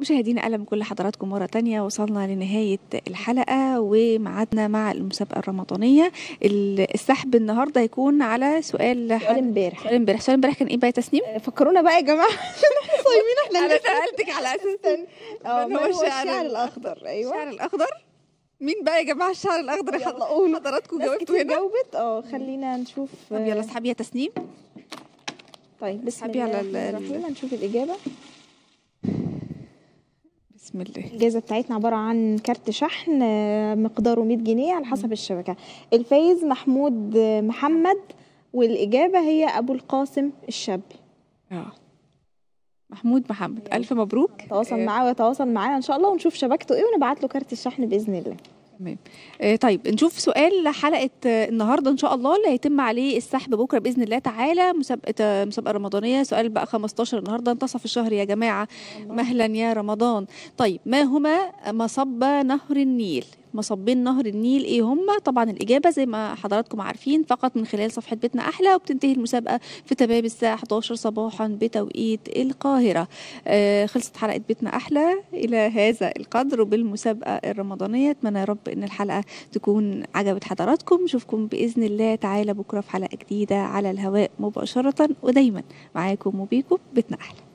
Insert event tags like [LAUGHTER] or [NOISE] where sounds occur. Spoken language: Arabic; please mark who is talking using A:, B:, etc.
A: مشاهدينا ألم كل حضراتكم مرة تانية وصلنا لنهاية الحلقة ومعادنا مع المسابقة الرمضانية السحب النهاردة هيكون
B: على سؤال سؤال امبارح سؤال امبارح سؤال امبارح كان ايه بقى تسنيم؟ آه، فكرونا بقى يا جماعة [LAUGHS] عشان احنا صايمين احنا أنا سألتك على أساس إيه؟ اه هو الشعر الأخضر أيوه الشعر الأخضر مين بقى يا جماعه الشعر الاخضر يلا حضراتكم جاوبتوا هنا جاوبت اه خلينا نشوف طب يلا اسحبي يا تسنيم طيب بس اسحبي على الرحمن الرحيم هنشوف الاجابه
C: بسم الله الجائزه بتاعتنا عباره عن كارت شحن آه، مقداره 100 جنيه على حسب الشبكه الفايز محمود آه، محمد والاجابه هي ابو القاسم الشابي اه محمود محمد الف مبروك تواصل معاه ويتواصل معانا ان شاء الله ونشوف شبكته ايه ونبعت له كارت الشحن باذن الله تمام آه، طيب نشوف سؤال حلقه آه، النهارده ان شاء الله اللي هيتم عليه
A: السحب بكره باذن الله تعالى مسابقه آه، مسابقه رمضانيه سؤال بقى 15 النهارده انتصف الشهر يا جماعه مهلا يا رمضان طيب ما هما مصب نهر النيل مصبين نهر النيل ايه هم طبعا الاجابه زي ما حضراتكم عارفين فقط من خلال صفحه بيتنا احلى وبتنتهي المسابقه في تمام الساعه 11 صباحا بتوقيت القاهره آه خلصت حلقه بيتنا احلى الى هذا القدر وبالمسابقه الرمضانيه اتمنى يا رب ان الحلقه تكون عجبت حضراتكم نشوفكم باذن الله تعالى بكره في حلقه جديده على الهواء مباشره ودايما معاكم وبيكم بيتنا احلى